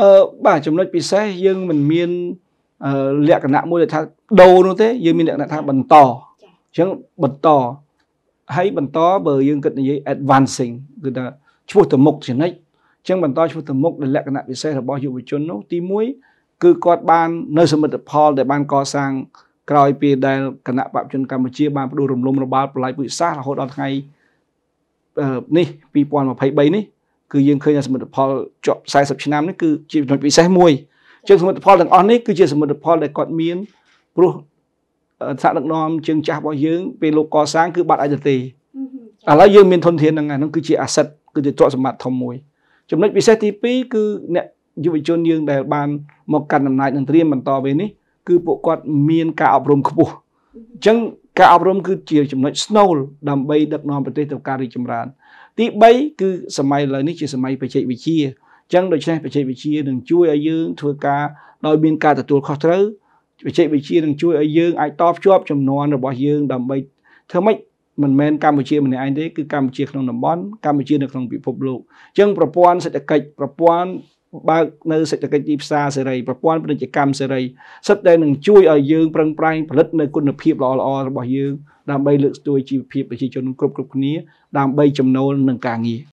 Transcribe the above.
អឺបាទចំណុចពិសេសយើងមិនមានលក្ខណៈមួយដែលថាដូរនោះទេ យើងមានលក្ខណៈថាបន្តអញ្ចឹងបន្តហើយបន្តបើយើងគិតនិយាយ advancing គឺថាឈ្មោះទៅមុខចំណិចអញ្ចឹងបន្តឈ្មោះទៅមុខដែលលក្ខណៈពិសេសរបស់យុវជននោះទី1គឺគាត់បាន នៅសមិទ្ធផលដែលបានកសាង ក្រោយពីដែលគណៈបព្វជនកម្ពុជាបានផ្ដួលរំលំរបាលប្រឡាយពុជសាសរហូតដល់ថ្ងៃនេះ2023នេះគឺយើងឃើញថាសមិទ្ធផលជាប់40ឆ្នាំនេះគឺជាចំណុចពិសេសមួយជាងសមិទ្ធផលទាំងអស់នេះគឺជាសមិទ្ធផលដែលគាត់មានព្រោះថ្នាក់ដឹកនាំជើងចាស់របស់យើង ពេលលោកកសាង គឺបាត់អីទៅទេឥឡូវយើងមានធនធានហ្នឹងហ្នឹងគឺជាអាសិតគឺជាទ្រព្យសម្បត្តិធំមួយចំណុចពិសេសទី2គឺអ្នកយុវជនយើងដែលបាន មកកាន់អំណាចនឹងត្រៀមបន្តពេលនេះគឺពួកគាត់ មានការអប់រំខ្ពស់អញ្ចឹងការអប់រំគឺជាចំណុចស្នូលដើម្បីដឹកនាំប្រទេសទៅការរីកចម្រើនទី3គឺសម័យឥឡូវនេះជាសម័យបច្ចេកវិទ្យាអញ្ចឹងដូច្នេះបច្ចេកវិទ្យានឹងជួយឲ្យ យើងធ្វើការដោយមានការទទួលខុសត្រូវបច្ចេកវិទ្យានឹងជួយឲ្យយើងអាចតភ្ជាប់ចំនួនរបស់យើងដើម្បីធ្វើម៉េចមិនមែនកម្ពុជា ម្នាក់ឯងទេគឺកម្ពុជាក្នុងតំបន់កម្ពុជានៅក្នុងពិភពលោកអញ្ចឹងប្រព័ន្ធសេដ្ឋកិច្ចប្រព័ន្ធបើកនៅសេដ្ឋកិច្ចទីផ្សារសេរីប្រព័ន្ធពាណិជ្ជកម្មសេរីសិតដែលនឹងជួយឲ្យយើងប្រឹងប្រែងផលិតនៅគុណភាពល្អល្អរបស់យើងដើម្បីលើកស្ទួយជីវភាពប្រជាជនគ្រប់គ្រប់គ្នា ដើម្បីចំណូលនិងការងារ